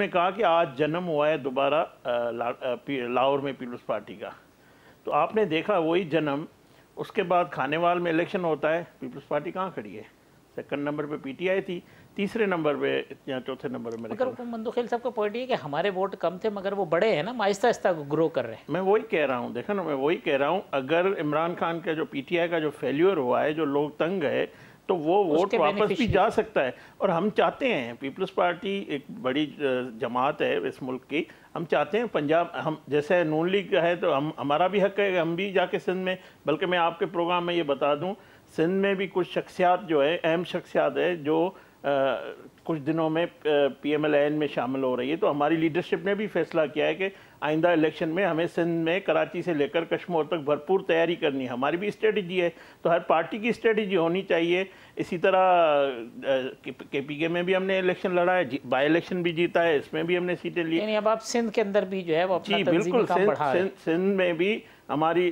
उन्होंने कहा कि आज जन्म हुआ है दोबारा लाहौर में पीपल्स पार्टी का तो आपने देखा वही जन्म उसके बाद खानेवाल में इलेक्शन होता है पीपल्स पार्टी कहाँ खड़ी है सेकंड नंबर पे पीटीआई थी तीसरे नंबर पे या चौथे नंबर पर मगर मंदू खेल साहब का पॉइंट ये कि हमारे वोट कम थे मगर वो बड़े हैं ना आहिस्ता आहिस्ता ग्रो कर रहे हैं मैं वही कह रहा हूँ देखा ना मैं वही कह रहा हूँ अगर इमरान खान का जो पीटीआई का जो फेल्यूर हुआ है जो लोग तंग है तो वो वोट वापस भी जा सकता है और हम चाहते हैं पीपल्स पार्टी एक बड़ी जमात है इस मुल्क की हम चाहते हैं पंजाब हम जैसे नून लीग का है तो हम हमारा भी हक है हम भी जाके सिंध में बल्कि मैं आपके प्रोग्राम में ये बता दूँ सिंध में भी कुछ शख्सियात जो है अहम शख्सियात है जो कुछ दिनों में पी एम एल एन में शामिल हो रही है तो हमारी लीडरशिप ने भी फैसला किया है कि आइंदा इलेक्शन में हमें सिंध में कराची से लेकर कश्मीर तक भरपूर तैयारी करनी है हमारी भी स्ट्रेटजी है तो हर पार्टी की स्ट्रेटजी होनी चाहिए इसी तरह के पी के में भी हमने इलेक्शन लड़ा है बाई इलेक्शन भी जीता है इसमें भी हमने सीटें ली अब आप सिंध के अंदर भी जो है वो जी बिल्कुल सिंध में भी हमारी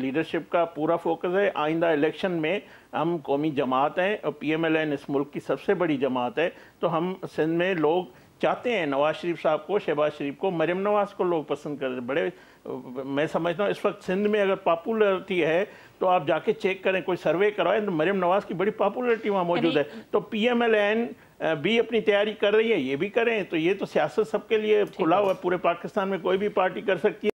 लीडरशिप का पूरा फोकस है आइंदा इलेक्शन में हम कौमी जमात हैं और पी एम एल एन इस मुल्क की सबसे बड़ी जमात है तो हम सिंध में लोग चाहते हैं नवाज शरीफ साहब को शहबाज शरीफ को मरियम नवाज को लोग पसंद कर बड़े मैं समझता हूँ इस वक्त सिंध में अगर पॉपुलरिटी है तो आप जाके चेक करें कोई सर्वे करवाएं तो मरियम नवाज की बड़ी पॉपुलरिटी वहाँ मौजूद है तो पी एम एल एन भी अपनी तैयारी कर रही है ये भी करें तो ये तो सियासत सबके लिए खुला हुआ है पूरे पाकिस्तान में कोई भी पार्टी कर सकती है